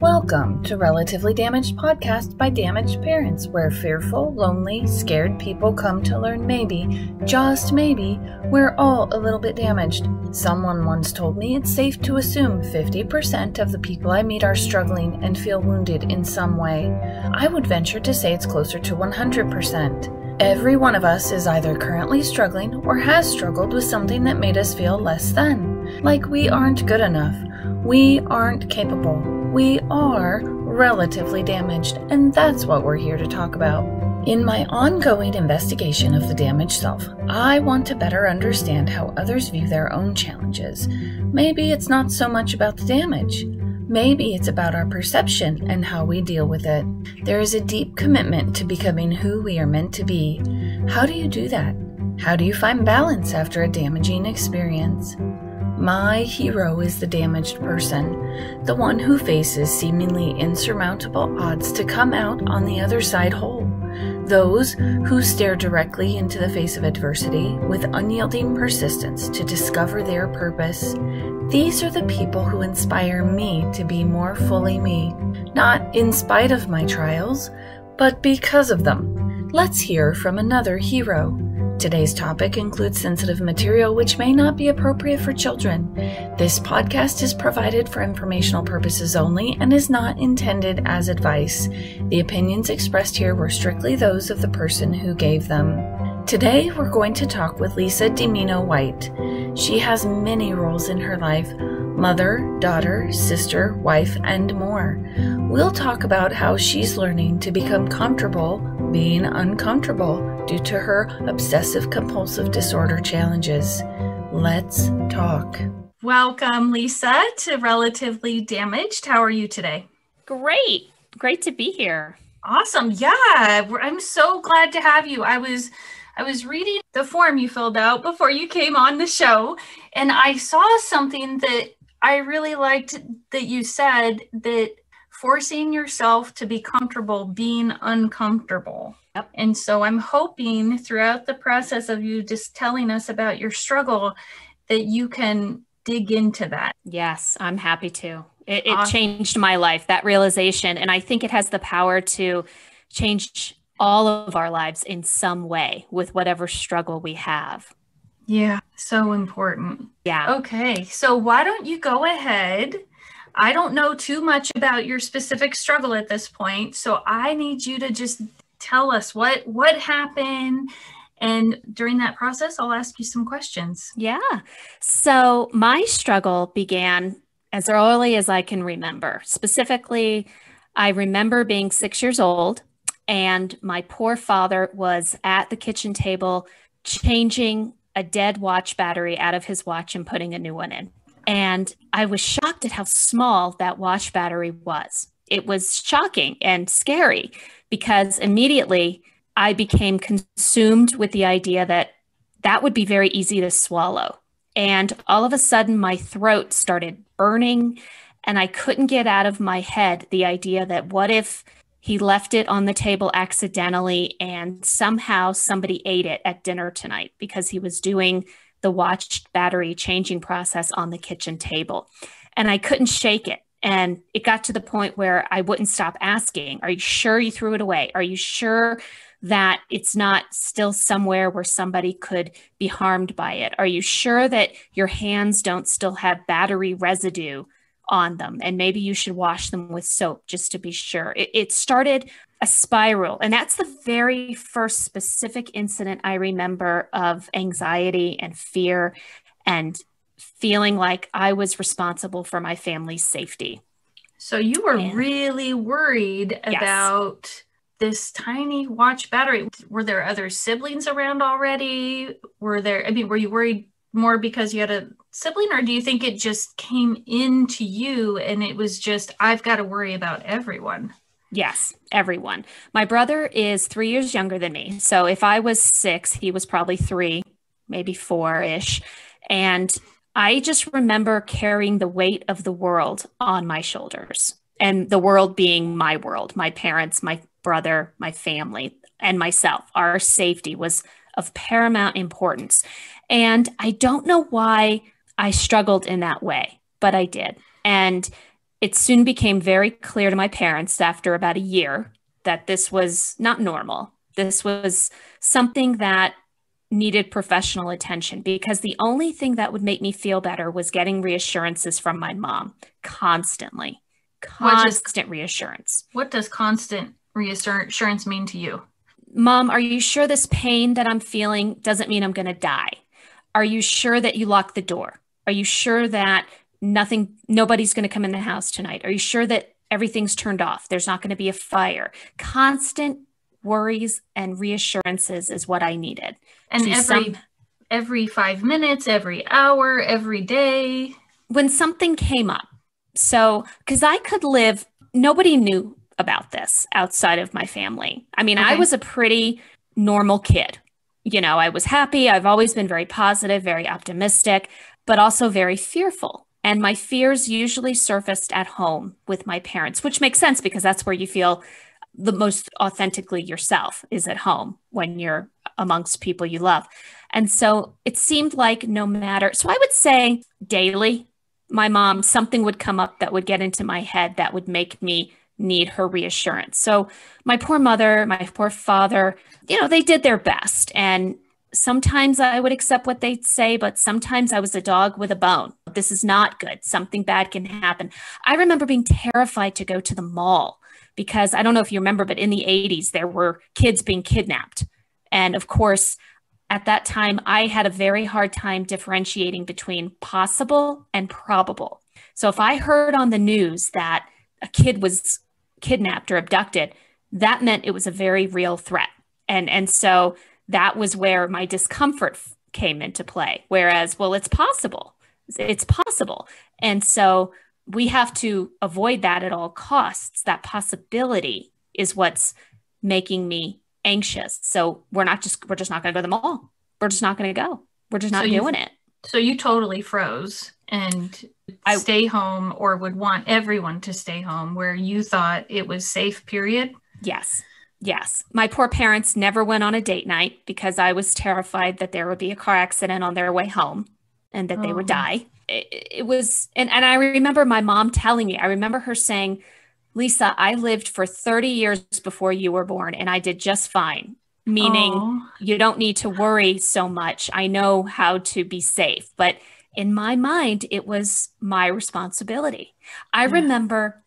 Welcome to Relatively Damaged Podcast by Damaged Parents, where fearful, lonely, scared people come to learn maybe, just maybe, we're all a little bit damaged. Someone once told me it's safe to assume 50% of the people I meet are struggling and feel wounded in some way. I would venture to say it's closer to 100%. Every one of us is either currently struggling or has struggled with something that made us feel less than, like we aren't good enough, we aren't capable we are relatively damaged, and that's what we're here to talk about. In my ongoing investigation of the damaged self, I want to better understand how others view their own challenges. Maybe it's not so much about the damage. Maybe it's about our perception and how we deal with it. There is a deep commitment to becoming who we are meant to be. How do you do that? How do you find balance after a damaging experience? My hero is the damaged person, the one who faces seemingly insurmountable odds to come out on the other side whole. Those who stare directly into the face of adversity with unyielding persistence to discover their purpose. These are the people who inspire me to be more fully me, not in spite of my trials, but because of them. Let's hear from another hero. Today's topic includes sensitive material which may not be appropriate for children. This podcast is provided for informational purposes only and is not intended as advice. The opinions expressed here were strictly those of the person who gave them. Today, we're going to talk with Lisa Dimino White. She has many roles in her life mother, daughter, sister, wife, and more. We'll talk about how she's learning to become comfortable being uncomfortable due to her obsessive compulsive disorder challenges. Let's talk. Welcome, Lisa, to Relatively Damaged. How are you today? Great. Great to be here. Awesome. Yeah, I'm so glad to have you. I was I was reading the form you filled out before you came on the show and I saw something that I really liked that you said that forcing yourself to be comfortable being uncomfortable. Yep. And so I'm hoping throughout the process of you just telling us about your struggle that you can dig into that. Yes, I'm happy to. It, it awesome. changed my life, that realization. And I think it has the power to change all of our lives in some way with whatever struggle we have. Yeah, so important. Yeah. Okay. So why don't you go ahead? I don't know too much about your specific struggle at this point. So I need you to just tell us what what happened and during that process I'll ask you some questions. Yeah. So my struggle began as early as I can remember. Specifically, I remember being 6 years old and my poor father was at the kitchen table changing a dead watch battery out of his watch and putting a new one in. And I was shocked at how small that watch battery was. It was shocking and scary because immediately I became consumed with the idea that that would be very easy to swallow. And all of a sudden, my throat started burning, and I couldn't get out of my head the idea that what if he left it on the table accidentally and somehow somebody ate it at dinner tonight because he was doing the watched battery changing process on the kitchen table. And I couldn't shake it. And it got to the point where I wouldn't stop asking, Are you sure you threw it away? Are you sure that it's not still somewhere where somebody could be harmed by it? Are you sure that your hands don't still have battery residue on them? And maybe you should wash them with soap just to be sure. It, it started a spiral. And that's the very first specific incident I remember of anxiety and fear and feeling like I was responsible for my family's safety. So you were and, really worried yes. about this tiny watch battery. Were there other siblings around already? Were there, I mean, were you worried more because you had a sibling, or do you think it just came into you and it was just, I've got to worry about everyone? Yes, everyone. My brother is three years younger than me. So if I was six, he was probably three, maybe four ish. And I just remember carrying the weight of the world on my shoulders, and the world being my world, my parents, my brother, my family, and myself. Our safety was of paramount importance. And I don't know why I struggled in that way, but I did. And it soon became very clear to my parents after about a year that this was not normal. This was something that needed professional attention because the only thing that would make me feel better was getting reassurances from my mom constantly. Constant reassurance. What does constant reassurance mean to you? Mom, are you sure this pain that I'm feeling doesn't mean I'm going to die? Are you sure that you locked the door? Are you sure that nothing, nobody's going to come in the house tonight? Are you sure that everything's turned off? There's not going to be a fire? Constant worries and reassurances is what I needed. And every some- every 5 minutes, every hour, every day when something came up. So, cuz I could live nobody knew about this outside of my family. I mean, okay. I was a pretty normal kid. You know, I was happy. I've always been very positive, very optimistic, but also very fearful. And my fears usually surfaced at home with my parents, which makes sense because that's where you feel the most authentically yourself is at home when you're amongst people you love. And so it seemed like no matter, so I would say daily, my mom, something would come up that would get into my head that would make me need her reassurance. So my poor mother, my poor father, you know, they did their best. And sometimes I would accept what they'd say, but sometimes I was a dog with a bone. This is not good. Something bad can happen. I remember being terrified to go to the mall because I don't know if you remember, but in the 80s, there were kids being kidnapped. And of course, at that time, I had a very hard time differentiating between possible and probable. So if I heard on the news that a kid was kidnapped or abducted, that meant it was a very real threat. And, and so that was where my discomfort came into play. Whereas, well, it's possible. It's possible. And so we have to avoid that at all costs. That possibility is what's making me anxious. So we're not just, we're just not going to go to the mall. We're just not going to go. We're just not so doing it. So you totally froze and I, stay home or would want everyone to stay home where you thought it was safe, period. Yes. Yes. My poor parents never went on a date night because I was terrified that there would be a car accident on their way home and that oh. they would oh. die. It, it, was, and, and I remember my mom telling me, I remember her saying, Lisa, I lived for 30 years before you were born and I did just fine, meaning you don't need to worry so much. I know how to be safe. But in my mind, it was my responsibility. I yeah. remember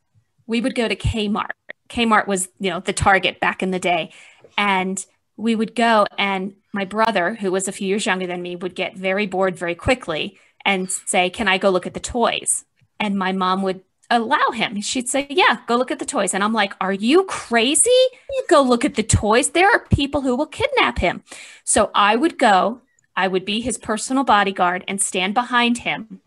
we would go to Kmart Kmart was, you know, the Target back in the day. And we would go and my brother, who was a few years younger than me, would get very bored very quickly and say, Can I go look at the toys? And my mom would allow him. She'd say, Yeah, go look at the toys. And I'm like, Are you crazy? You go look at the toys. There are people who will kidnap him. So I would go, I would be his personal bodyguard and stand behind him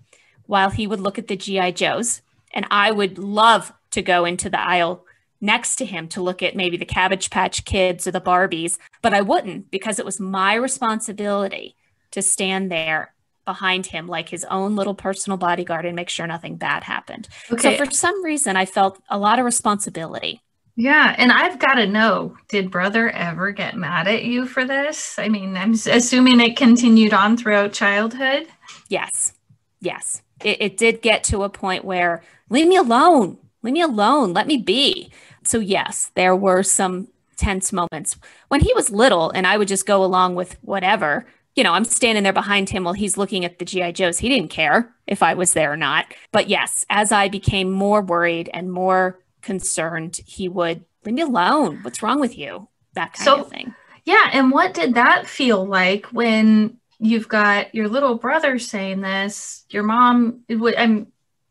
while he would look at the G.I. Joes. And I would love to go into the aisle next to him to look at maybe the Cabbage Patch Kids or the Barbies, but I wouldn't because it was my responsibility to stand there behind him like his own little personal bodyguard and make sure nothing bad happened. Okay. So for some reason, I felt a lot of responsibility. Yeah, and I've got to know, did brother ever get mad at you for this? I mean, I'm assuming it continued on throughout childhood. Yes. Yes. It, it, did get to a point where leave me alone. Leave me alone. Let me be so yes, there were some tense moments when he was little, and I would just go along with whatever. You know, I'm standing there behind him while he's looking at the GI Joes. He didn't care if I was there or not. But yes, as I became more worried and more concerned, he would leave me alone. What's wrong with you? That kind so, of thing. Yeah, and what did that feel like when you've got your little brother saying this? Your mom, would. I'm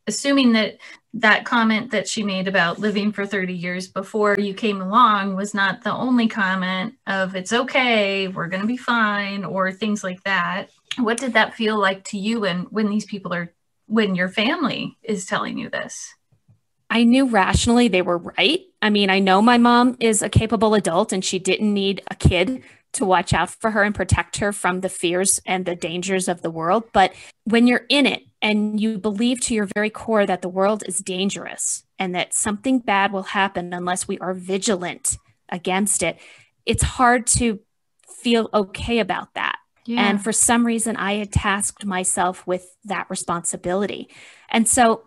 assuming that that comment that she made about living for 30 years before you came along was not the only comment of it's okay, we're going to be fine, or things like that. What did that feel like to you when, when these people are, when your family is telling you this? I knew rationally they were right. I mean, I know my mom is a capable adult and she didn't need a kid to watch out for her and protect her from the fears and the dangers of the world. But when you're in it and you believe to your very core that the world is dangerous and that something bad will happen unless we are vigilant against it, it's hard to feel okay about that. Yeah. And for some reason, I had tasked myself with that responsibility. And so,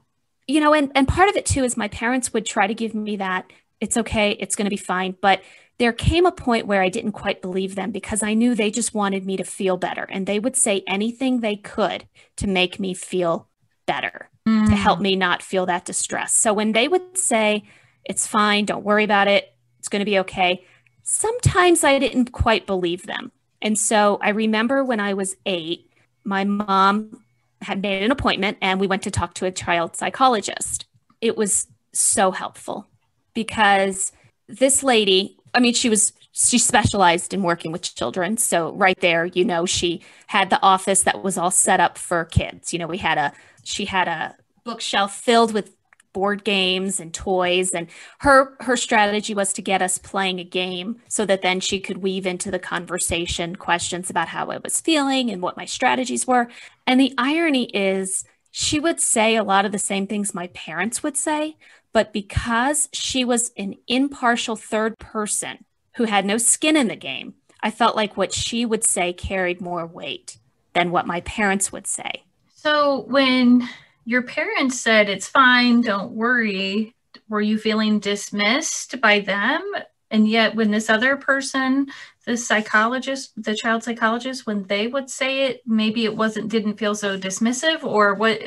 you know, and, and part of it too is my parents would try to give me that it's okay, it's going to be fine. But there came a point where I didn't quite believe them because I knew they just wanted me to feel better. And they would say anything they could to make me feel better, mm. to hmm. help me not feel that distress. So when they would say, it's fine, don't worry about it, it's going to be okay, sometimes I didn't quite believe them. And so I remember when I was eight, my mom had made an appointment and we went to talk to a child psychologist. It was so helpful because this lady I mean, she was she specialized in working with children. So right there, you know, she had the office that was all set up for kids. You know, we had a she had a bookshelf filled with board games and toys and her her strategy was to get us playing a game so that then she could weave into the conversation questions about how I was feeling and what my strategies were. And the irony is she would say a lot of the same things my parents would say, but because she was an impartial third person who had no skin in the game, I felt like what she would say carried more weight than what my parents would say. So when your parents said it's fine, don't worry, were you feeling dismissed by them? And yet when this other person the psychologist, the child psychologist, when they would say it, maybe it wasn't didn't feel so dismissive, or what?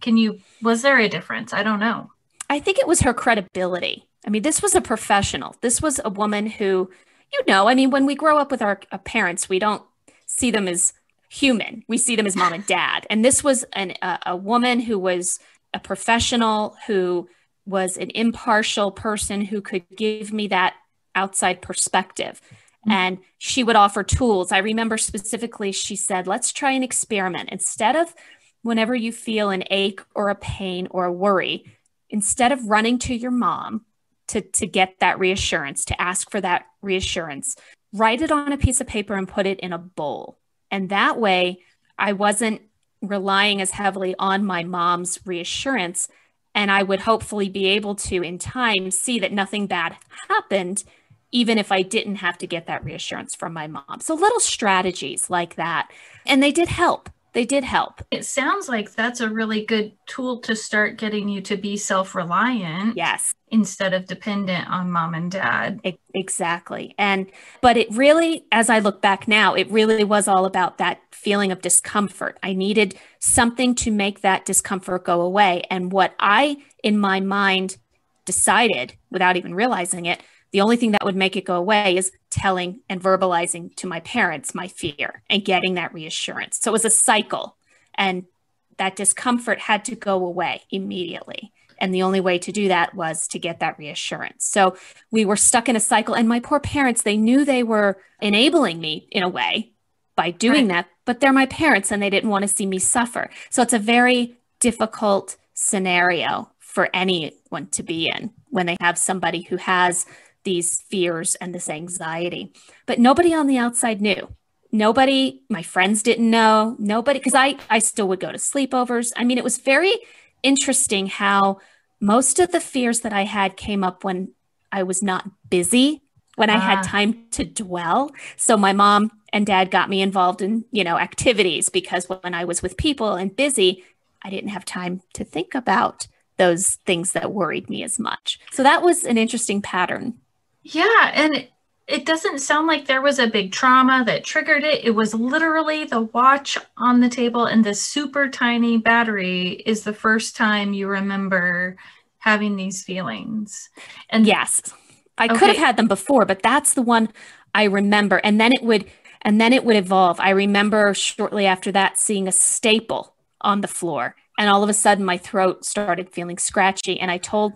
Can you? Was there a difference? I don't know. I think it was her credibility. I mean, this was a professional. This was a woman who, you know, I mean, when we grow up with our uh, parents, we don't see them as human. We see them as mom and dad. And this was an, a, a woman who was a professional, who was an impartial person who could give me that outside perspective. Mm-hmm. and she would offer tools. I remember specifically, she said, let's try an experiment. Instead of whenever you feel an ache or a pain or a worry, instead of running to your mom to, to get that reassurance, to ask for that reassurance, write it on a piece of paper and put it in a bowl. And that way, I wasn't relying as heavily on my mom's reassurance. And I would hopefully be able to, in time, see that nothing bad happened even if I didn't have to get that reassurance from my mom. So little strategies like that. And they did help. They did help. It sounds like that's a really good tool to start getting you to be self reliant. Yes. Instead of dependent on mom and dad. exactly. And, but it really, as I look back now, it really was all about that feeling of discomfort. I needed something to make that discomfort go away. And what I, in my mind, decided without even realizing it the only thing that would make it go away is telling and verbalizing to my parents my fear and getting that reassurance. So it was a cycle. And that discomfort had to go away immediately. And the only way to do that was to get that reassurance. So we were stuck in a cycle. And my poor parents, they knew they were enabling me in a way by doing right. that, but they're my parents and they didn't want to see me suffer. So it's a very difficult scenario for anyone to be in when they have somebody who has these fears and this anxiety. But nobody on the outside knew. Nobody, my friends didn't know. Nobody, because I, I still would go to sleepovers. I mean, it was very interesting how most of the fears that I had came up when I was not busy, when ah. I had ah. time to dwell. So my mom and dad got me involved in, you know, activities because when I was with people and busy, I didn't have time to think about those things that worried me as much. So that was an interesting pattern yeah. And it doesn't sound like there was a big trauma that triggered it. It was literally the watch on the table and the super tiny battery is the first time you remember having these feelings. And yes, I okay. could have had them before, but that's the one I remember. And then it would and then it would evolve. I remember shortly after that seeing a staple on the floor and all of a sudden my throat started feeling scratchy and I told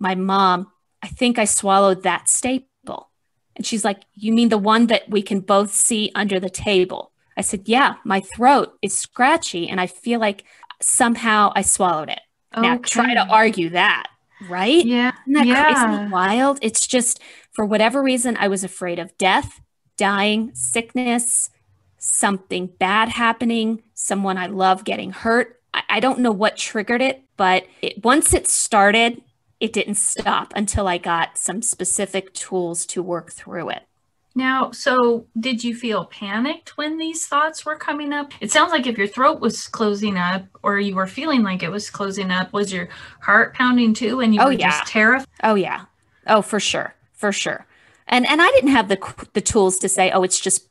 my mom I think I swallowed that staple. And she's like, You mean the one that we can both see under the table? I said, Yeah, my throat is scratchy and I feel like somehow I swallowed it. Okay. Now try to argue that, right? Yeah. Isn't yeah. Crazy, wild? It's just for whatever reason, I was afraid of death, dying, sickness, something bad happening, someone I love getting hurt. I, I don't know what triggered it, but it, once it started, it didn't stop until I got some specific tools to work through it. Now, so did you feel panicked when these thoughts were coming up? It sounds like if your throat was closing up or you were feeling like it was closing up, was your heart pounding too and you oh, were yeah. just terrified? Oh yeah. Oh, for sure. For sure. And and I didn't have the the tools to say, "Oh, it's just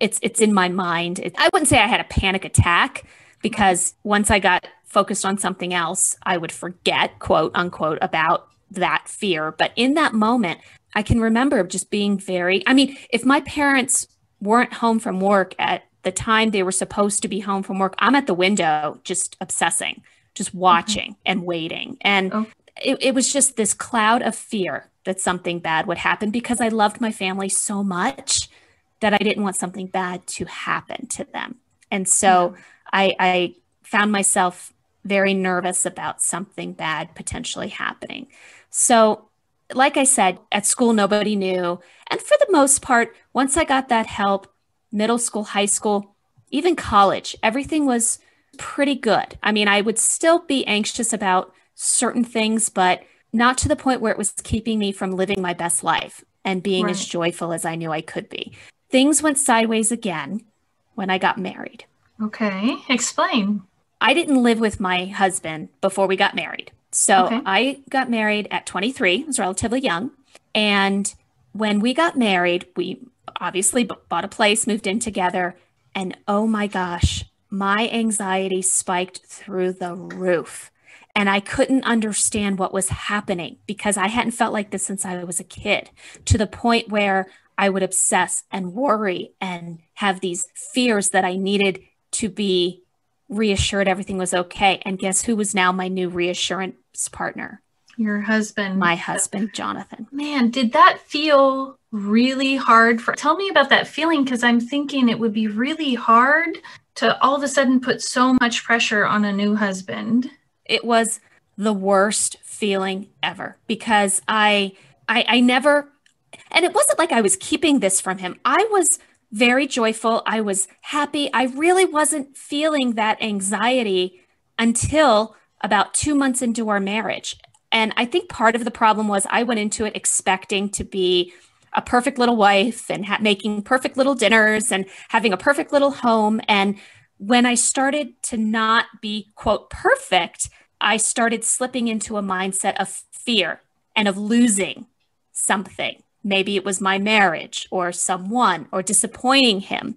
it's it's in my mind." It, I wouldn't say I had a panic attack because once I got focused on something else, I would forget, quote unquote, about that fear. But in that moment, I can remember just being very, I mean, if my parents weren't home from work at the time they were supposed to be home from work, I'm at the window just obsessing, just mm-hmm. watching mm-hmm. and waiting. And oh. it, it was just this cloud of fear that something bad would happen because I loved my family so much that I didn't want something bad to happen to them. And so I, I found myself very nervous about something bad potentially happening. So, like I said, at school, nobody knew. And for the most part, once I got that help, middle school, high school, even college, everything was pretty good. I mean, I would still be anxious about certain things, but not to the point where it was keeping me from living my best life and being right. as joyful as I knew I could be. Things went sideways again when I got married. Okay, explain. I didn't live with my husband before we got married. So okay. I got married at 23, I was relatively young. And when we got married, we obviously bought a place, moved in together. And oh my gosh, my anxiety spiked through the roof. And I couldn't understand what was happening because I hadn't felt like this since I was a kid to the point where I would obsess and worry and have these fears that I needed to be reassured everything was okay. And guess who was now my new reassurance partner? Your husband. My husband, Jonathan. Man, did that feel really hard for Tell me about that feeling because I'm thinking it would be really hard to all of a sudden put so much pressure on a new husband. It was the worst feeling ever because I I I never and it wasn't like I was keeping this from him. I was very joyful. I was happy. I really wasn't feeling that anxiety until about two months into our marriage. And I think part of the problem was I went into it expecting to be a perfect little wife and ha- making perfect little dinners and having a perfect little home. And when I started to not be, quote, perfect, I started slipping into a mindset of fear and of losing something. Maybe it was my marriage or someone or disappointing him.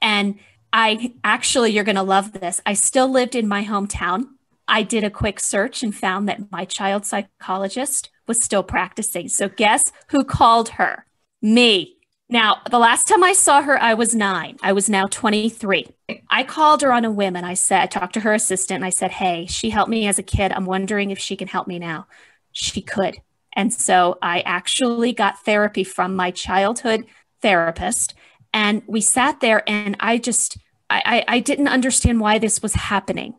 And I actually, you're going to love this. I still lived in my hometown. I did a quick search and found that my child psychologist was still practicing. So, guess who called her? Me. Now, the last time I saw her, I was nine. I was now 23. I called her on a whim and I said, I talked to her assistant and I said, Hey, she helped me as a kid. I'm wondering if she can help me now. She could. And so I actually got therapy from my childhood therapist. And we sat there and I just, I, I, didn't understand why this was happening.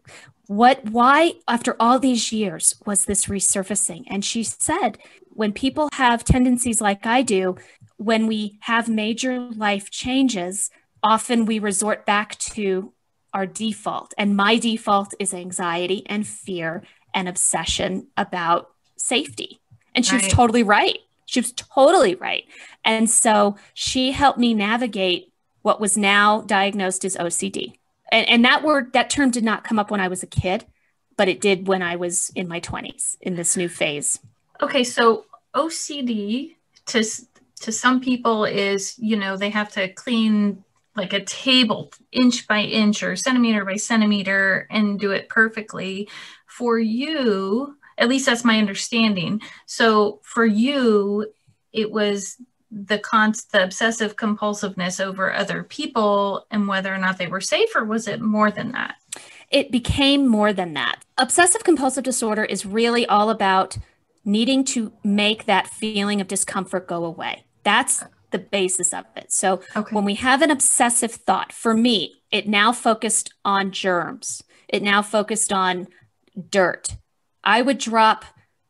What, why, after all these years, was this resurfacing? And she said, when people have tendencies like I do, when we have major life changes, often we resort back to our default. And my default is anxiety and fear and obsession about safety. And she right. was totally right. She was totally right. And so she helped me navigate what was now diagnosed as OCD. And, and that word, that term did not come up when I was a kid, but it did when I was in my 20s in this new phase. Okay. So OCD to, to some people is, you know, they have to clean like a table inch by inch or centimeter by centimeter and do it perfectly. For you, at least that's my understanding. So for you, it was the const the obsessive compulsiveness over other people and whether or not they were safe, or was it more than that? It became more than that. Obsessive compulsive disorder is really all about needing to make that feeling of discomfort go away. That's the basis of it. So okay. when we have an obsessive thought, for me, it now focused on germs. It now focused on dirt. I would drop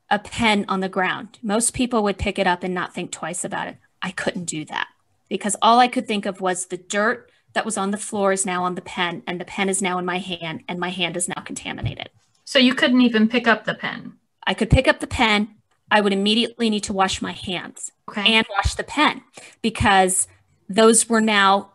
a pen on the ground. Most people would pick it up and not think twice about it. I couldn't do that because all I could think of was the dirt that was on the floor is now on the pen, and the pen is now in my hand, and my hand is now contaminated. So you couldn't even pick up the pen? I could pick up the pen. I would immediately need to wash my hands okay. and wash the pen because those were now,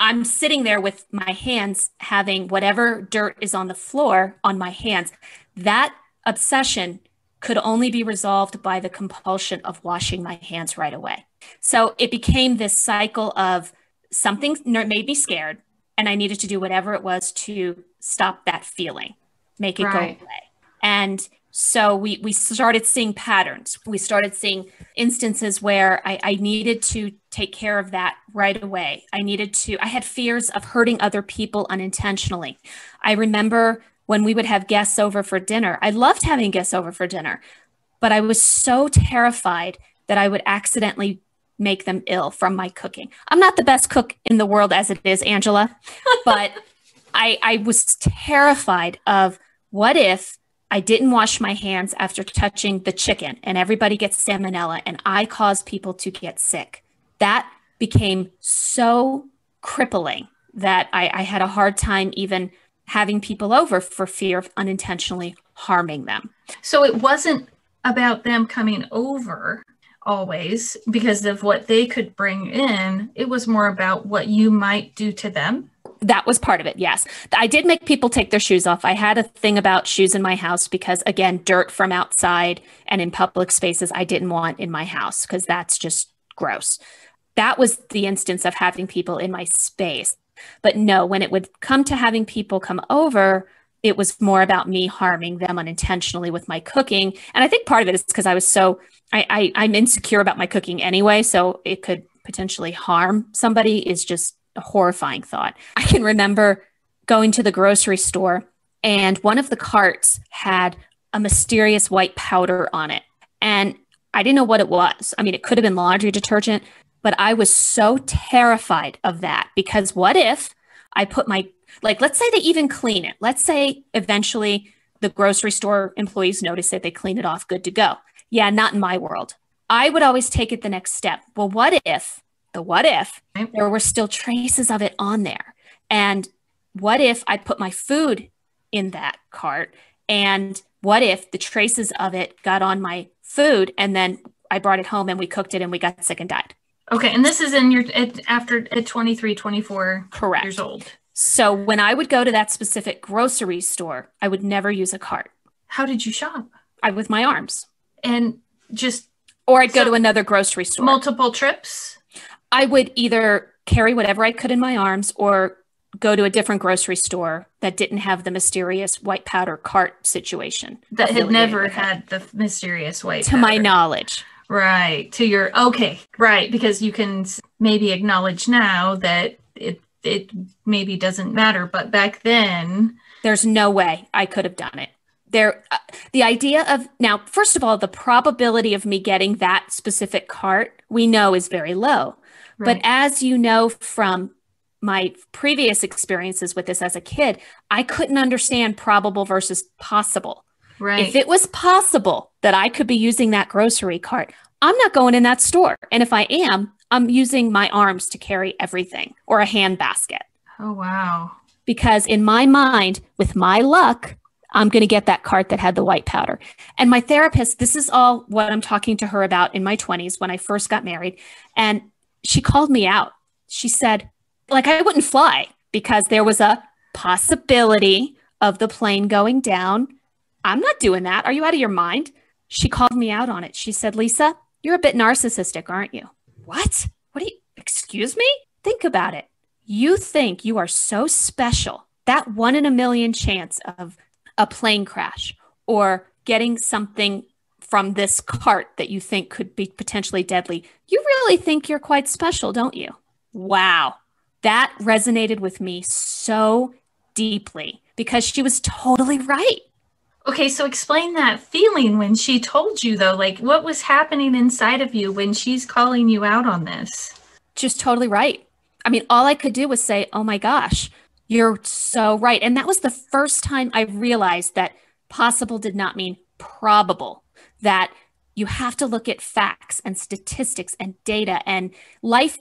I'm sitting there with my hands having whatever dirt is on the floor on my hands. That obsession could only be resolved by the compulsion of washing my hands right away. So it became this cycle of something made me scared, and I needed to do whatever it was to stop that feeling, make it right. go away. And so we we started seeing patterns. We started seeing instances where I, I needed to take care of that right away. I needed to. I had fears of hurting other people unintentionally. I remember when we would have guests over for dinner. I loved having guests over for dinner, but I was so terrified that I would accidentally make them ill from my cooking. I'm not the best cook in the world as it is, Angela, but I, I was terrified of what if I didn't wash my hands after touching the chicken and everybody gets salmonella and I cause people to get sick. That became so crippling that I, I had a hard time even having people over for fear of unintentionally harming them. So it wasn't about them coming over always because of what they could bring in. It was more about what you might do to them. That was part of it, yes. I did make people take their shoes off. I had a thing about shoes in my house because, again, dirt from outside and in public spaces, I didn't want in my house because that's just gross. That was the instance of having people in my space. But no, when it would come to having people come over, it was more about me harming them unintentionally with my cooking. And I think part of it is because I was so I, I am insecure about my cooking anyway, so it could potentially harm somebody is just a horrifying thought. I can remember going to the grocery store and one of the carts had a mysterious white powder on it. And I didn't know what it was. I mean, it could have been laundry detergent, but I was so terrified of that because what if I put my, like, let's say they even clean it. Let's say eventually the grocery store employees notice that they clean it off, good to go. Yeah, not in my world. I would always take it the next step. Well, what if the what if there were still traces of it on there? And what if I put my food in that cart? And what if the traces of it got on my food and then I brought it home and we cooked it and we got sick and died? Okay, and this is in your at, after at 23, 24 Correct. years old. So when I would go to that specific grocery store, I would never use a cart. How did you shop? I with my arms. And just or I'd go to another grocery store. Multiple trips? I would either carry whatever I could in my arms or go to a different grocery store that didn't have the mysterious white powder cart situation. That had never had the mysterious white. To powder. my knowledge. Right. To your okay. Right, because you can maybe acknowledge now that it it maybe doesn't matter, but back then there's no way I could have done it. There uh, the idea of now first of all the probability of me getting that specific cart we know is very low. Right. But as you know from my previous experiences with this as a kid, I couldn't understand probable versus possible. Right. If it was possible that I could be using that grocery cart, I'm not going in that store. And if I am, I'm using my arms to carry everything or a hand basket. Oh, wow. Because in my mind, with my luck, I'm going to get that cart that had the white powder. And my therapist, this is all what I'm talking to her about in my 20s when I first got married. And she called me out. She said, like, I wouldn't fly because there was a possibility of the plane going down I'm not doing that. Are you out of your mind? She called me out on it. She said, Lisa, you're a bit narcissistic, aren't you? What? What do you, excuse me? Think about it. You think you are so special, that one in a million chance of a plane crash or getting something from this cart that you think could be potentially deadly. You really think you're quite special, don't you? Wow. That resonated with me so deeply because she was totally right. Okay, so explain that feeling when she told you, though. Like, what was happening inside of you when she's calling you out on this? She's totally right. I mean, all I could do was say, Oh my gosh, you're so right. And that was the first time I realized that possible did not mean probable, that you have to look at facts and statistics and data and life.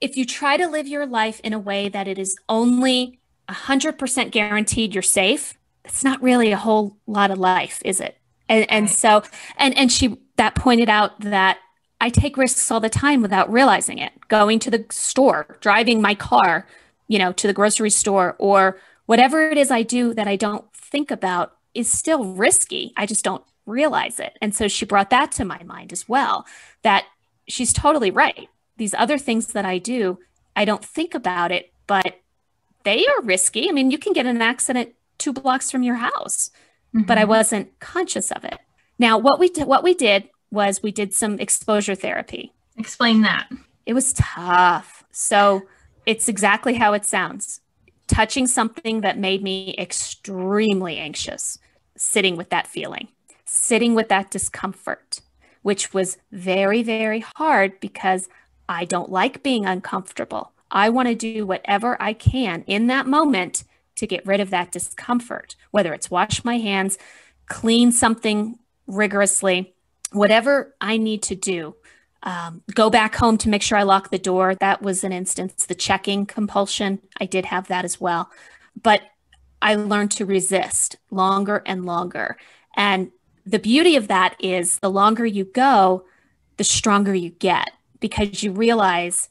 If you try to live your life in a way that it is only 100% guaranteed you're safe, it's not really a whole lot of life, is it? And, and so, and, and she, that pointed out that I take risks all the time without realizing it. Going to the store, driving my car, you know, to the grocery store or whatever it is I do that I don't think about is still risky. I just don't realize it. And so she brought that to my mind as well that she's totally right. These other things that I do, I don't think about it, but they are risky. I mean, you can get in an accident two blocks from your house, mm-hmm. but I mm-hmm. wasn't conscious of it. Now, what we did, what we did was we did some exposure therapy. Explain that. It was tough. So it's exactly how it sounds. Touching something that made me extremely anxious, sitting with that feeling, sitting with that discomfort, which was very, very hard because I don't like being uncomfortable. I want to do whatever I can in that moment to get rid of that discomfort, whether it's wash my hands, clean something rigorously, whatever I need to do. Um, go back home to make sure I lock the door. That was an instance. The checking compulsion, I did have that as well. But I learned to resist longer and longer. And the beauty of that is the longer you go, the stronger you get because you realize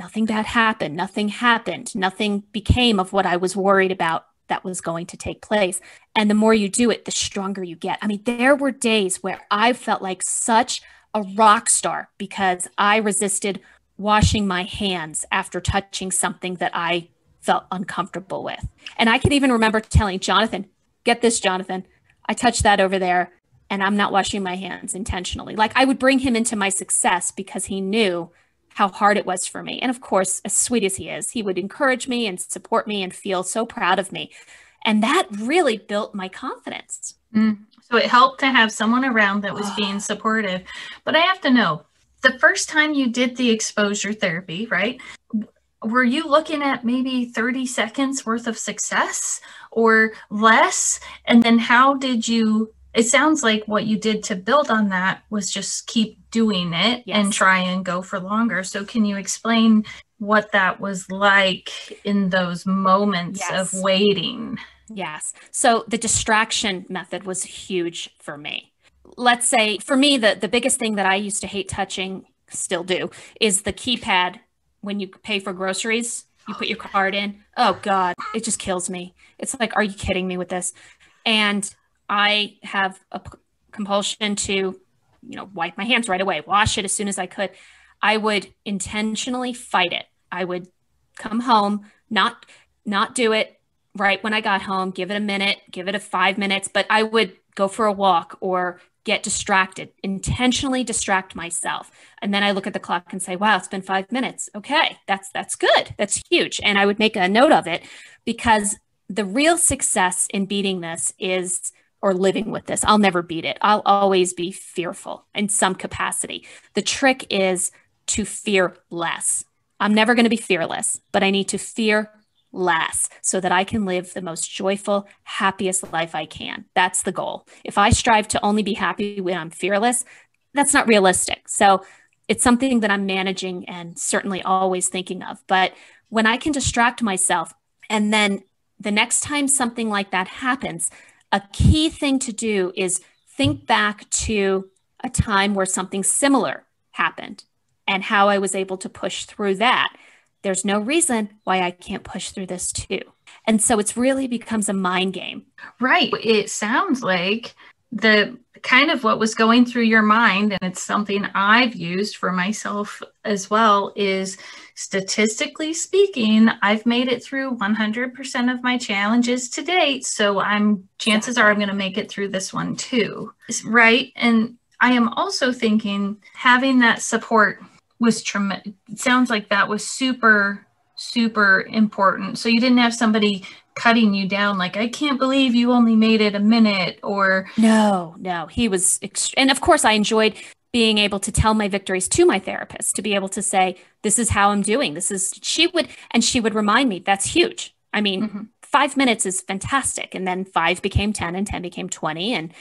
nothing bad happened. Nothing happened. Nothing became of what I was worried about that was going to take place. And the more you do it, the stronger you get. I mean, there were days where I felt like such a rock star because I resisted washing my hands after touching something that I felt uncomfortable with. And I could even remember telling Jonathan, get this, Jonathan, I touched that over there and I'm not washing my hands intentionally. Like I would bring him into my success because he knew how hard it was for me. And of course, as sweet as he is, he would encourage me and support me and feel so proud of me. And that really built my confidence. Mm. So it helped to have someone around that was oh. being supportive. But I have to know the first time you did the exposure therapy, right? Were you looking at maybe 30 seconds worth of success or less? And then how did you it sounds like what you did to build on that was just keep doing it yes. and try and go for longer. So, can you explain what that was like in those moments yes. of waiting? Yes. So, the distraction method was huge for me. Let's say for me, the, the biggest thing that I used to hate touching, still do, is the keypad when you pay for groceries. You put your card in. Oh, God, it just kills me. It's like, are you kidding me with this? And I have a p- compulsion to, you know, wipe my hands right away, wash it as soon as I could, I would intentionally fight it. I would come home, not not do it right when I got home, give it a minute, give it a 5 minutes, but I would go for a walk or get distracted, intentionally distract myself. And then I look at the clock and say, wow, it's been five minutes. Okay, that's that's good. That's huge. And I would make a note of it because the real success in beating this is or living with this. I'll never beat it. I'll always be fearful in some capacity. The trick is to fear less. I'm never going to be fearless, but I need to fear less so that I can live the most joyful, happiest life I can. That's the goal. If I strive to only be happy when I'm fearless, that's not realistic. So it's something that I'm managing and certainly always thinking of. But when I can distract myself and then the next time something like that happens, a key thing to do is think back to a time where something similar happened and how I was able to push through that. There's no reason why I can't push through this too. And so it's really becomes a mind game. Right. It sounds like the kind of what was going through your mind, and it's something I've used for myself as well, is statistically speaking, I've made it through 100% of my challenges to date. So I'm chances are I'm going to make it through this one too. Right. And I am also thinking having that support was tremendous. Sounds like that was super, super important. So you didn't have somebody cutting you down like i can't believe you only made it a minute or no no he was ext- and of course i enjoyed being able to tell my victories to my therapist to be able to say this is how i'm doing this is she would and she would remind me that's huge i mean mm-hmm. 5 minutes is fantastic and then 5 became 10 and 10 became 20 and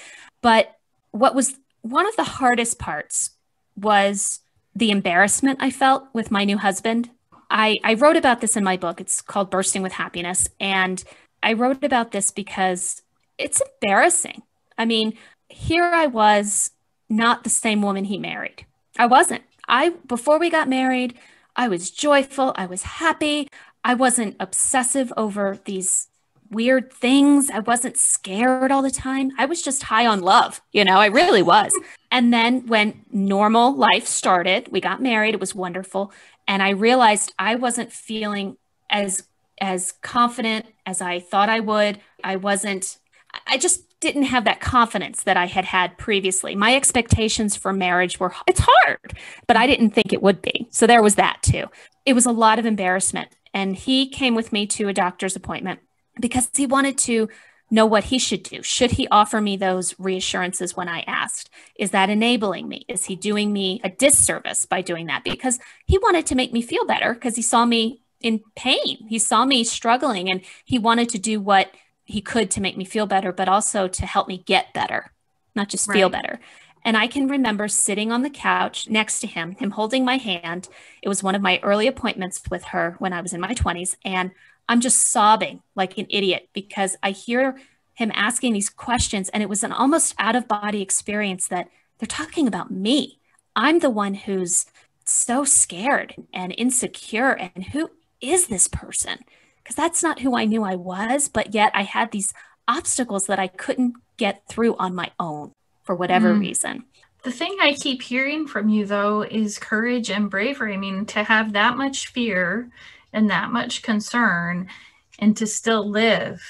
but what was one of the hardest parts was the embarrassment i felt with my new husband I, I wrote about this in my book. It's called Bursting with Happiness. And I wrote about this because it's embarrassing. I mean, here I was not the same woman he married. I wasn't. I before we got married, I was joyful, I was happy, I wasn't obsessive over these weird things. I wasn't scared all the time. I was just high on love, you know, I really was. And then when normal life started, we got married, it was wonderful. And I realized I wasn't feeling as as confident as I thought I would. I wasn't I just didn't have that confidence that I had had previously. My expectations for marriage were it's hard, but I didn't think it would be. So there was that too. It was a lot of embarrassment. And he came with me to a doctor's appointment because he wanted to know what he should do. Should he offer me those reassurances when I asked? Is that enabling me? Is he doing me a disservice by doing that? Because he wanted to make me feel better because he saw me in pain. He saw me struggling and he wanted to do what he could to make me feel better, but also to help me get better, not just right. feel better. And I can remember sitting on the couch next to him, him holding my hand. It was one of my early appointments with her when I was in my 20s. And I'm just sobbing like an idiot because I hear him asking these questions. And it was an almost out of body experience that they're talking about me. I'm the one who's so scared and insecure. And who is this person? Because that's not who I knew I was. But yet I had these obstacles that I couldn't get through on my own for whatever mm. reason. The thing I keep hearing from you, though, is courage and bravery. I mean, to have that much fear and that much concern and to still live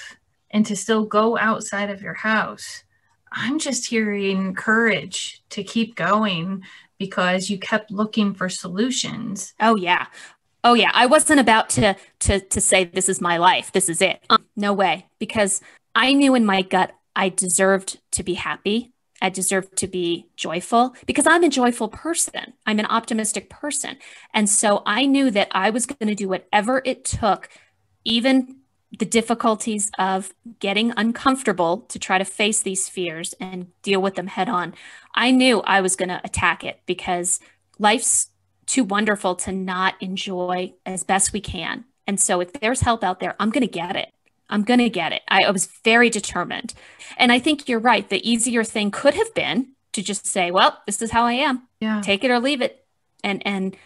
and to still go outside of your house. I'm just hearing courage to keep going because you kept looking for solutions. Oh yeah. Oh yeah, I wasn't about to to to say this is my life. This is it. Um, no way because I knew in my gut I deserved to be happy. I deserve to be joyful because I'm a joyful person. I'm an optimistic person. And so I knew that I was going to do whatever it took, even the difficulties of getting uncomfortable to try to face these fears and deal with them head on. I knew I was going to attack it because life's too wonderful to not enjoy as best we can. And so if there's help out there, I'm going to get it. I'm going to get it. I, I was very determined. And I think you're right. The easier thing could have been to just say, well, this is how I am. Yeah. Take it or leave it. And, and,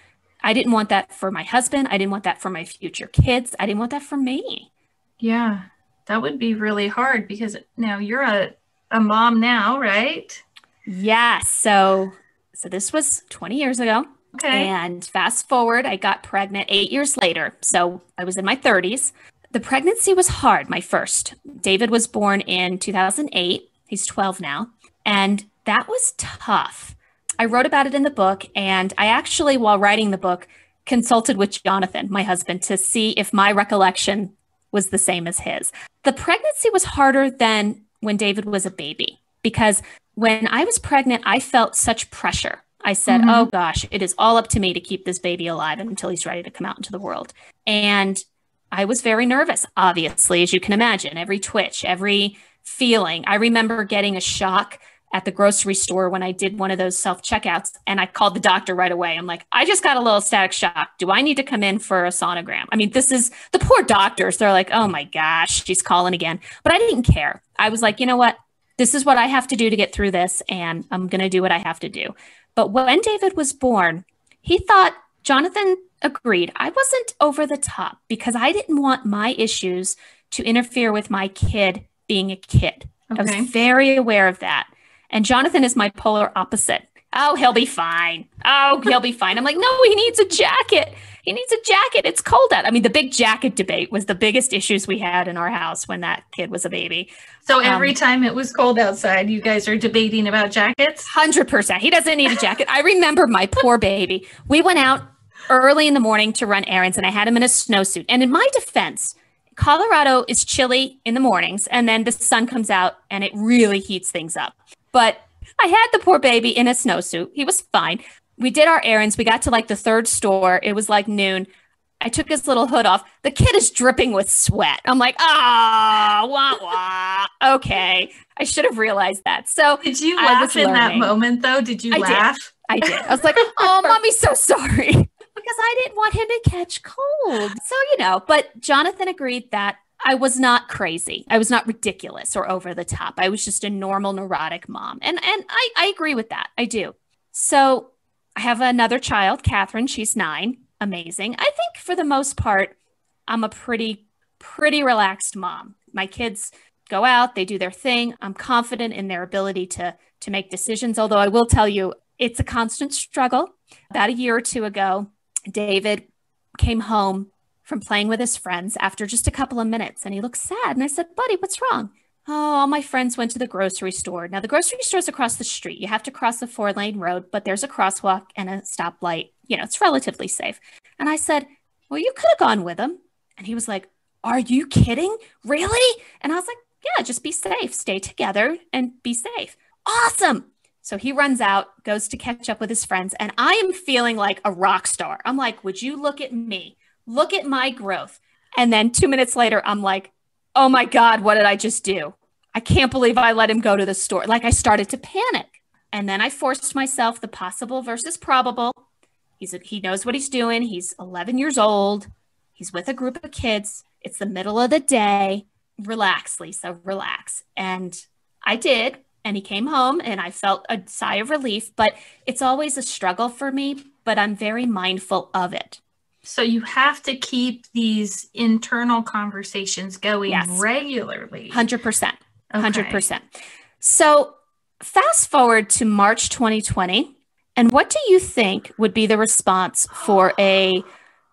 I didn't want that for my husband. I didn't want that for my future kids. I didn't want that for me. Yeah. That would be really hard because now you're a, a mom now, right? Yeah. So so this was 20 years ago. Okay. And fast forward, I got pregnant eight years later. So I was in my 30s. The pregnancy was hard, my first. David was born in 2008. He's 12 now. And that was tough. I wrote about it in the book. And I actually, while writing the book, consulted with Jonathan, my husband, to see if my recollection was the same as his. The pregnancy was harder than when David was a baby because when I was pregnant, I felt such pressure. I said, mm-hmm. Oh gosh, it is all up to me to keep this baby alive until he's ready to come out into the world. And I was very nervous, obviously, as you can imagine, every twitch, every feeling. I remember getting a shock at the grocery store when I did one of those self checkouts and I called the doctor right away. I'm like, I just got a little static shock. Do I need to come in for a sonogram? I mean, this is the poor doctors. They're like, oh my gosh, she's calling again. But I didn't care. I was like, you know what? This is what I have to do to get through this. And I'm going to do what I have to do. But when David was born, he thought, Jonathan, Agreed. I wasn't over the top because I didn't want my issues to interfere with my kid being a kid. Okay. I was very aware of that. And Jonathan is my polar opposite. Oh, he'll be fine. Oh, he'll be fine. I'm like, no, he needs a jacket. He needs a jacket. It's cold out. I mean, the big jacket debate was the biggest issues we had in our house when that kid was a baby. So every um, time it was cold outside, you guys are debating about jackets? 100%. He doesn't need a jacket. I remember my poor baby. We went out early in the morning to run errands, and I had him in a snowsuit. And in my defense, Colorado is chilly in the mornings, and then the sun comes out and it really heats things up. But I had the poor baby in a snowsuit. He was fine. We did our errands. We got to like the third store. It was like noon. I took his little hood off. The kid is dripping with sweat. I'm like, ah, wah wah. Okay, I should have realized that. So did you laugh in that moment though? Did you I laugh? Did. I did. I was like, oh, mommy's so sorry because I didn't want him to catch cold. So, you know, but Jonathan agreed that I was not crazy. I was not ridiculous or over the top. I was just a normal neurotic mom. And and I, I agree with that. I do. So I have another child, Catherine. She's nine. Amazing. I think for the most part, I'm a pretty, pretty relaxed mom. My kids go out, they do their thing. I'm confident in their ability to to make decisions. Although I will tell you, it's a constant struggle. About a year or two ago, David came home from playing with his friends after just a couple of minutes and he looked sad. And I said, Buddy, what's wrong? Oh, all my friends went to the grocery store. Now, the grocery store is across the street. You have to cross a four lane road, but there's a crosswalk and a stoplight. You know, it's relatively safe. And I said, Well, you could have gone with them. And he was like, Are you kidding? Really? And I was like, Yeah, just be safe. Stay together and be safe. Awesome. So he runs out, goes to catch up with his friends, and I am feeling like a rock star. I'm like, would you look at me? Look at my growth. And then two minutes later, I'm like, oh my God, what did I just do? I can't believe I let him go to the store. Like I started to panic. And then I forced myself the possible versus probable. He's a, he knows what he's doing. He's 11 years old. He's with a group of kids. It's the middle of the day. Relax, Lisa, relax. And I did and he came home and I felt a sigh of relief, but it's always a struggle for me, but I'm very mindful of it. So you have to keep these internal conversations going yes. regularly. 100%. 100%. So fast forward to March 2020, and what do you think would be the response for a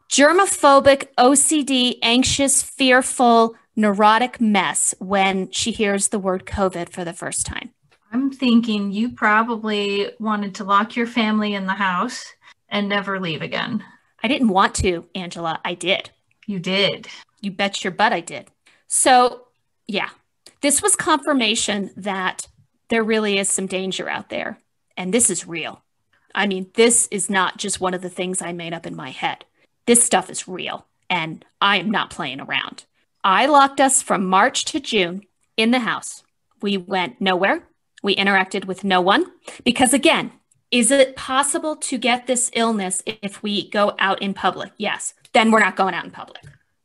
germophobic, OCD, anxious, fearful, neurotic mess when she hears the word COVID for the first time? I'm thinking you probably wanted to lock your family in the house and never leave again. I didn't want to, Angela. I did. You did. You bet your butt I did. So, yeah, this was confirmation that there really is some danger out there. And this is real. I mean, this is not just one of the things I made up in my head. This stuff is real. And I am not playing around. I locked us from March to June in the house. We went nowhere. We interacted with no one because, again, is it possible to get this illness if we go out in public? Yes. Then we're not going out in public.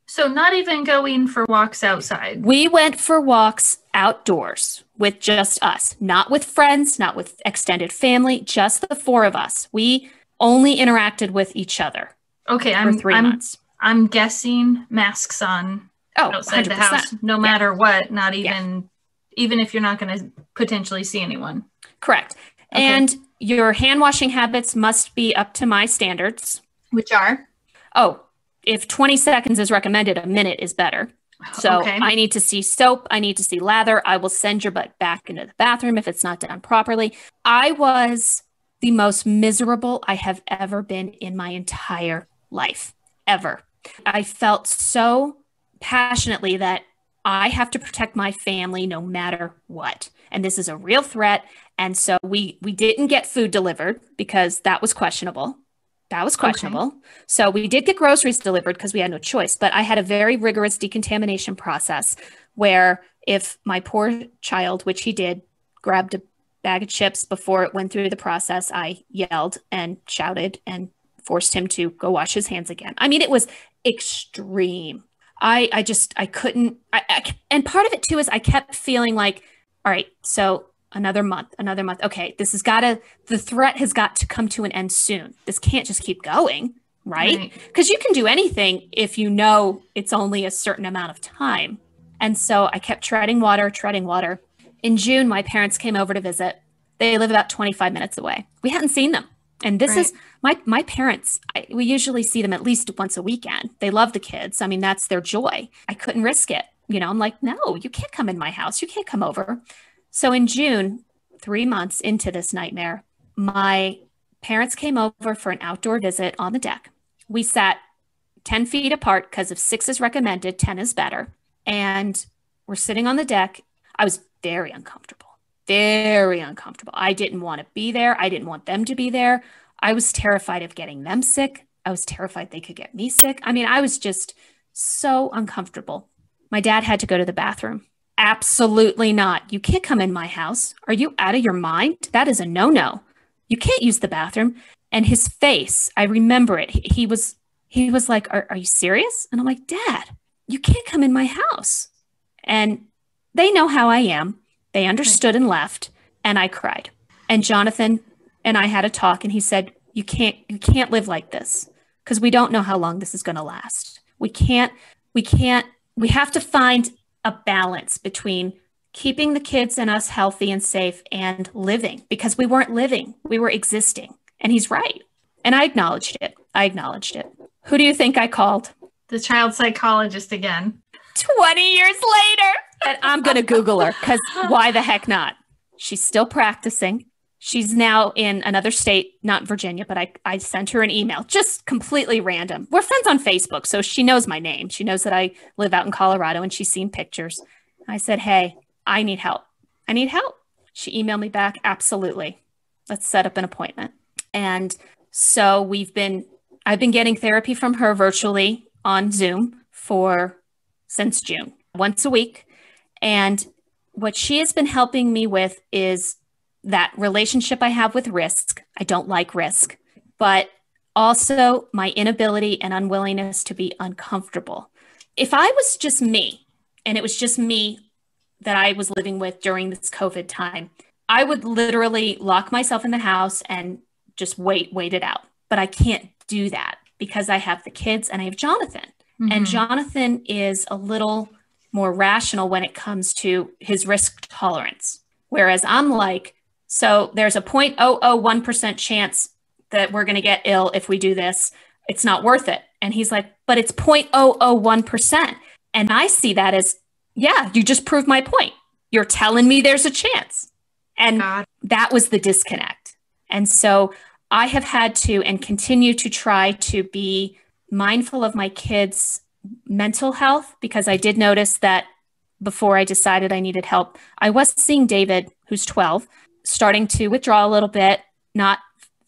So, not even going for walks outside. We went for walks outdoors with just us, not with friends, not with extended family, just the four of us. We only interacted with each other. Okay, I'm 3 I'm, months. I'm guessing masks on. Oh, outside 100%. the house, no matter yeah. what, not even even if you're not going to potentially see anyone. Correct. Okay. And your hand washing habits must be up to my standards, which are oh, if 20 seconds is recommended, a minute is better. So okay. I need to see soap, I need to see lather. I will send your butt back into the bathroom if it's not done properly. I was the most miserable I have ever been in my entire life, ever. I felt so passionately that I have to protect my family no matter what. And this is a real threat. And so we we didn't get food delivered because that was questionable. That was questionable. Okay. So we did get groceries delivered because we had no choice, but I had a very rigorous decontamination process where if my poor child, which he did, grabbed a bag of chips before it went through the process, I yelled and shouted and forced him to go wash his hands again. I mean, it was extreme I I just I couldn't. I, I, and part of it too is I kept feeling like, all right, so another month, another month. Okay, this has got to. The threat has got to come to an end soon. This can't just keep going, right? Because right. you can do anything if you know it's only a certain amount of time. And so I kept treading water, treading water. In June, my parents came over to visit. They live about 25 minutes away. We hadn't seen them and this right. is my my parents. I, we usually see them at least once a weekend. They love the kids. I mean, that's their joy. I couldn't risk it. You know, I'm like, no, you can't come in my house. You can't come over. So in June, three months into this nightmare, my parents came over for an outdoor visit on the deck. We sat 10 feet apart because if six is recommended, 10 is better. And we're sitting on the deck. I was very uncomfortable very uncomfortable. I didn't want to be there. I didn't want them to be there. I was terrified of getting them sick. I was terrified they could get me sick. I mean, I was just so uncomfortable. My dad had to go to the bathroom. Absolutely not. You can't come in my house. Are you out of your mind? That is a no no. You can't use the bathroom. And his face, I remember it. He, was he was like, are, are you serious? And I'm like, Dad, you can't come in my house. And they know how I am. They understood and left, and I cried. And Jonathan and I had a talk, and he said, "You can't, you can't live like this because we don't know how long this is going to last. We can't, we can't. We have to find a balance between." keeping the kids and us healthy and safe and living because we weren't living we were existing and he's right and i acknowledged it i acknowledged it who do you think i called the child psychologist again 20 years later. and I'm going to Google her because why the heck not? She's still practicing. She's now in another state, not Virginia, but I, I sent her an email, just completely random. We're friends on Facebook, so she knows my name. She knows that I live out in Colorado and she's seen pictures. I said, Hey, I need help. I need help. She emailed me back, Absolutely. Let's set up an appointment. And so we've been, I've been getting therapy from her virtually on Zoom for since June, once a week. And what she has been helping me with is that relationship I have with risk. I don't like risk, but also my inability and unwillingness to be uncomfortable. If I was just me and it was just me that I was living with during this COVID time, I would literally lock myself in the house and just wait, wait it out. But I can't do that because I have the kids and I have Jonathan. Mm-hmm. And Jonathan is a little more rational when it comes to his risk tolerance. Whereas I'm like, so there's a 0.001% chance that we're going to get ill if we do this. It's not worth it. And he's like, but it's 0.001%. And I see that as, yeah, you just proved my point. You're telling me there's a chance. And God. that was the disconnect. And so I have had to and continue to try to be mindful of my kids' mental health because I did notice that before I decided I needed help, I was seeing David, who's 12, starting to withdraw a little bit, not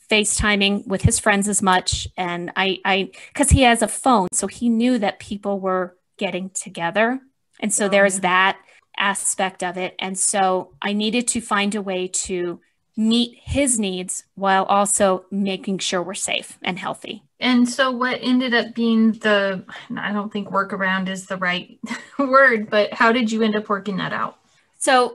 FaceTiming with his friends as much. And I, I, because he has a phone, so he knew that people were getting together. And so oh, there's that aspect of it. And so I needed to find a way to meet his needs while also making sure we're safe and healthy. And so, what ended up being the, I don't think workaround is the right word, but how did you end up working that out? So, uh,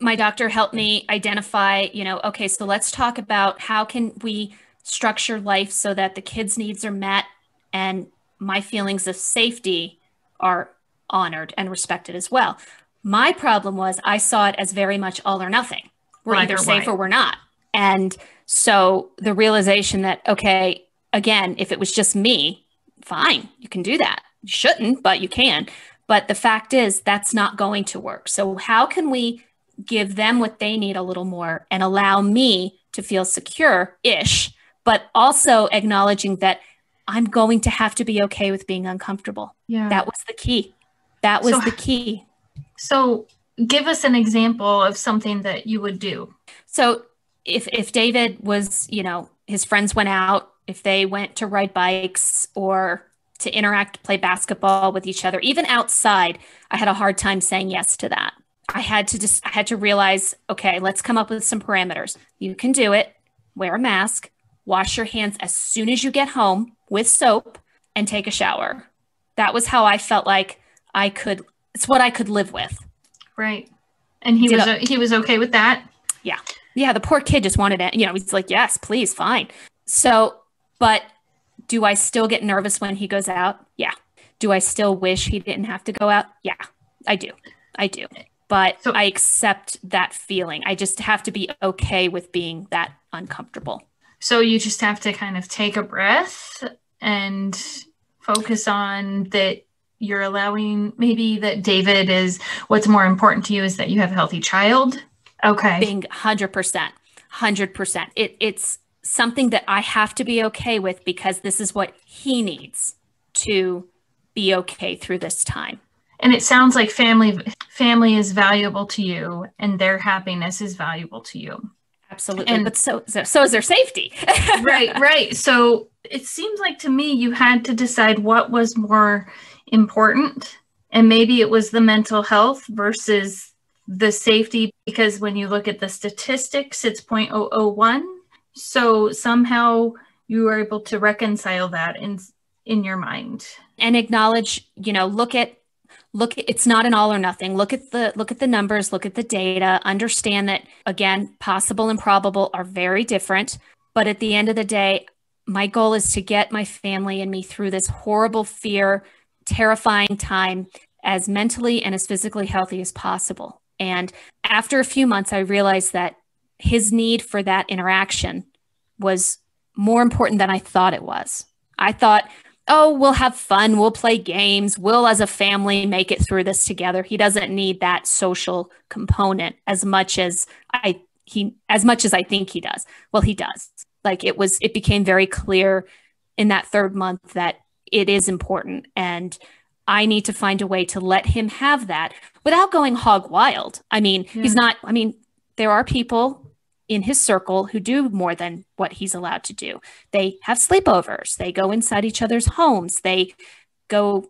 my doctor helped me identify, you know, okay, so let's talk about how can we structure life so that the kids' needs are met and my feelings of safety are honored and respected as well. My problem was I saw it as very much all or nothing. We're either safe or we're not. And so the realization that, okay, again, if it was just me, fine, you can do that. You shouldn't, but you can. But the fact is, that's not going to work. So, how can we give them what they need a little more and allow me to feel secure ish, but also acknowledging that I'm going to have to be okay with being uncomfortable? Yeah. That was the key. That was so, the key. So, give us an example of something that you would do. So, if, if David was, you know, his friends went out if they went to ride bikes or to interact, play basketball with each other, even outside, I had a hard time saying yes to that. I had to just I had to realize, okay, let's come up with some parameters. You can do it. Wear a mask, wash your hands as soon as you get home with soap and take a shower. That was how I felt like I could it's what I could live with. Right. And he Did was he was okay with that. Yeah. Yeah, the poor kid just wanted it. You know, he's like, "Yes, please, fine." So, but do I still get nervous when he goes out? Yeah. Do I still wish he didn't have to go out? Yeah, I do. I do. But so, I accept that feeling. I just have to be okay with being that uncomfortable. So you just have to kind of take a breath and focus on that you're allowing maybe that David is what's more important to you is that you have a healthy child. Okay. Being 100%. 100%. It, it's something that I have to be okay with because this is what he needs to be okay through this time. And it sounds like family family is valuable to you and their happiness is valuable to you. Absolutely. And but so so, so is their safety. right, right. So it seems like to me you had to decide what was more important and maybe it was the mental health versus the safety because when you look at the statistics it's 0.001 so somehow you were able to reconcile that in in your mind and acknowledge, you know, look at look it's not an all or nothing look at the look at the numbers look at the data understand that again possible and probable are very different but at the end of the day my goal is to get my family and me through this horrible fear terrifying time as mentally and as physically healthy as possible and after a few months i realized that his need for that interaction was more important than I thought it was. I thought, oh, we'll have fun, we'll play games, we'll as a family make it through this together. He doesn't need that social component as much as I he as much as I think he does. Well, he does. Like it was it became very clear in that third month that it is important and I need to find a way to let him have that without going hog wild. I mean, yeah. he's not I mean, there are people in his circle who do more than what he's allowed to do. They have sleepovers, they go inside each other's homes, they go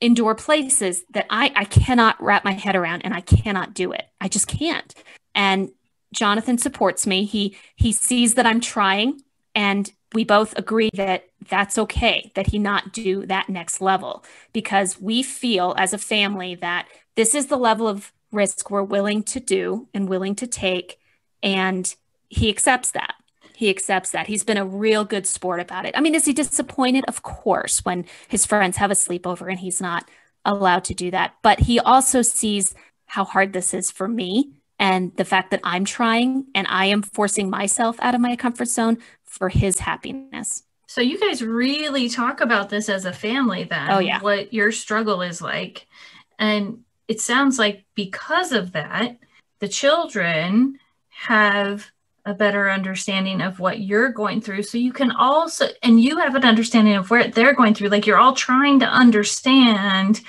indoor places that I, I cannot wrap my head around and I cannot do it. I just can't. And Jonathan supports me. He he sees that I'm trying and we both agree that that's okay that he not do that next level because we feel as a family that this is the level of risk we're willing to do and willing to take and he accepts that. He accepts that. He's been a real good sport about it. I mean, is he disappointed? Of course, when his friends have a sleepover and he's not allowed to do that. But he also sees how hard this is for me and the fact that I'm trying and I am forcing myself out of my comfort zone for his happiness. So you guys really talk about this as a family then. Oh yeah. What your struggle is like. And it sounds like because of that, the children have a better understanding of what you're going through so you can also and you have an understanding of where they're going through like you're all trying to understand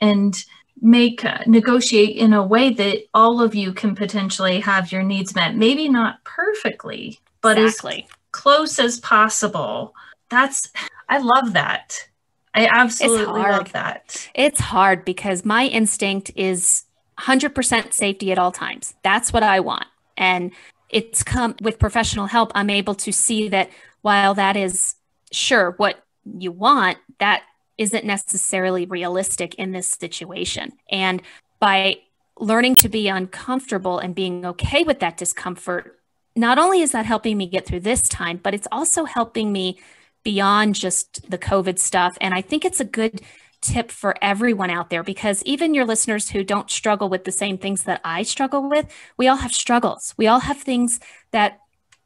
and make uh, negotiate in a way that all of you can potentially have your needs met maybe not perfectly but exactly. as close as possible that's i love that i absolutely love that it's hard because my instinct is 100% safety at all times that's what i want and it's come with professional help. I'm able to see that while that is sure what you want, that isn't necessarily realistic in this situation. And by learning to be uncomfortable and being okay with that discomfort, not only is that helping me get through this time, but it's also helping me beyond just the COVID stuff. And I think it's a good tip for everyone out there because even your listeners who don't struggle with the same things that I struggle with, we all have struggles. We all have things that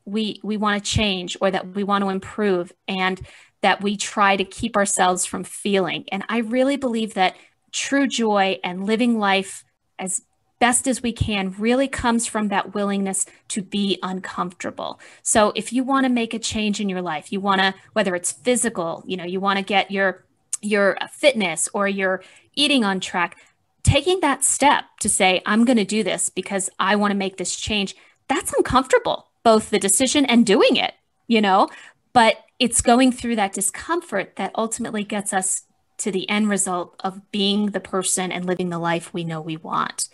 we we want to change or that we want to improve and that we try to keep ourselves from feeling. And I really believe that true joy and living life as best as we can really comes from that willingness to be uncomfortable. So if you want to make a change in your life, you want to whether it's physical, you know, you want to get your your fitness or your eating on track, taking that step to say, I'm going to do this because I want to make this change, that's uncomfortable, both the decision and doing it, you know? But it's going through that discomfort that ultimately gets us to the end result of being the person and living the life we know we want.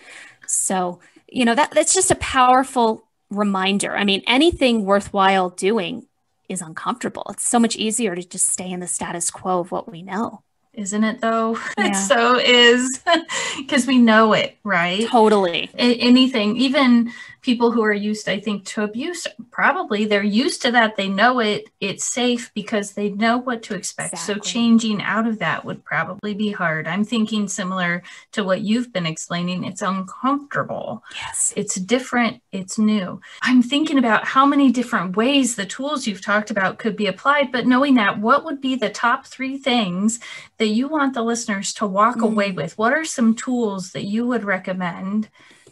So, you know, that that's just a powerful reminder. I mean, anything worthwhile doing is uncomfortable. It's so much easier to just stay in the status quo of what we know. Isn't it though? Yeah. It so is because we know it, right? Totally. A- anything, even people who are used, I think, to abuse, probably they're used to that. They know it, it's safe because they know what to expect. Exactly. So changing out of that would probably be hard. I'm thinking similar to what you've been explaining. It's uncomfortable. Yes. It's different. It's new. I'm thinking about how many different ways the tools you've talked about could be applied, but knowing that, what would be the top three things that you want the listeners to walk mm away with? What are some tools that you would recommend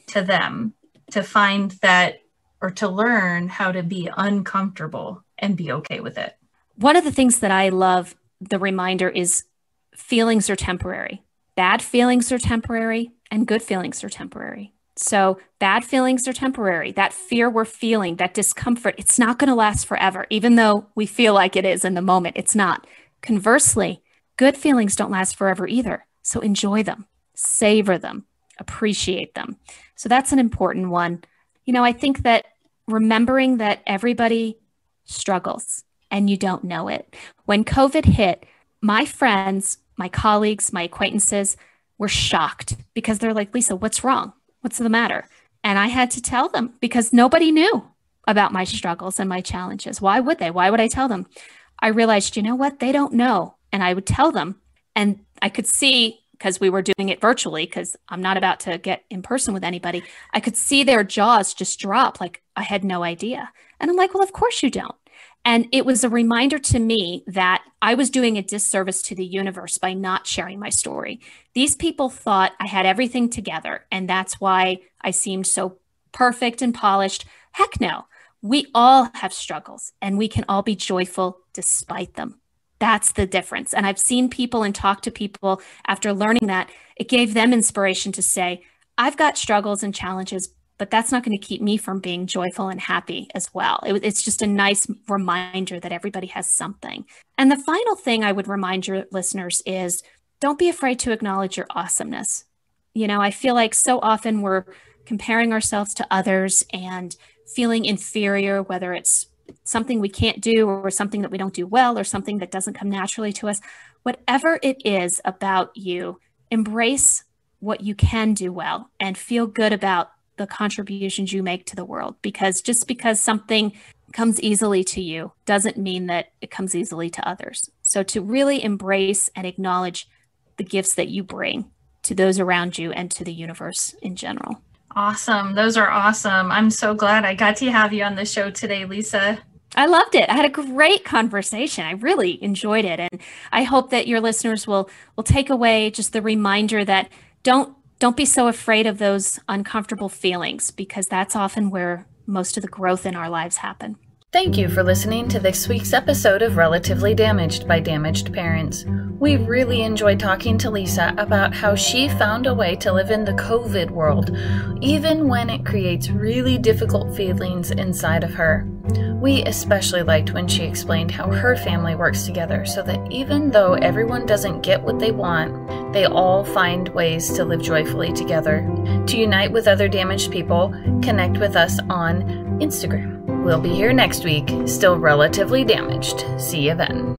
to them to find that or to learn how to be uncomfortable and be okay with it. One of the things that I love the reminder is feelings are temporary. Bad feelings are temporary and good feelings are temporary. So, bad feelings are temporary. That fear we're feeling, that discomfort, it's not going to last forever, even though we feel like it is in the moment. It's not. Conversely, good feelings don't last forever either. So, enjoy them, savor them, appreciate them. So that's an important one. You know, I think that remembering that everybody struggles and you don't know it. When COVID hit, my friends, my colleagues, my acquaintances were shocked because they're like, Lisa, what's wrong? What's the matter? And I had to tell them because nobody knew about my struggles and my challenges. Why would they? Why would I tell them? I realized, you know what? They don't know. And I would tell them. And I could see because we were doing it virtually because I'm not about to get in person with anybody, I could see their jaws just drop like I had no idea. And I'm like, well, of course you don't. And it was a reminder to me that I was doing a disservice to the universe by not sharing my story. These people thought I had everything together, and that's why I seemed so perfect and polished. Heck no, we all have struggles, and we can all be joyful despite them. That's the difference. And I've seen people and talked to people after learning that. It gave them inspiration to say, I've got struggles and challenges, but that's not going to keep me from being joyful and happy as well. It, it's just a nice reminder that everybody has something. And the final thing I would remind your listeners is don't be afraid to acknowledge your awesomeness. You know, I feel like so often we're comparing ourselves to others and feeling inferior, whether it's something we can't do or something that we don't do well or something that doesn't come naturally to us. Whatever it is about you, embrace what you can do well and feel good about the contributions you make to the world because just because something comes easily to you doesn't mean that it comes easily to others. So to really embrace and acknowledge the gifts that you bring to those around you and to the universe in general. Awesome. Those are awesome. I'm so glad I got to have you on the show today, Lisa. I loved it. I had a great conversation. I really enjoyed it and I hope that your listeners will will take away just the reminder that don't don't be so afraid of those uncomfortable feelings because that's often where most of the growth in our lives happen. Thank you for listening to this week's episode of Relatively Damaged by Damaged Parents. We really enjoyed talking to Lisa about how she found a way to live in the COVID world, even when it creates really difficult feelings inside of her. We especially liked when she explained how her family works together so that even though everyone doesn't get what they want, they all find ways to live joyfully together. To unite with other damaged people, connect with us on Instagram. We'll be here next week, still relatively damaged. See you then.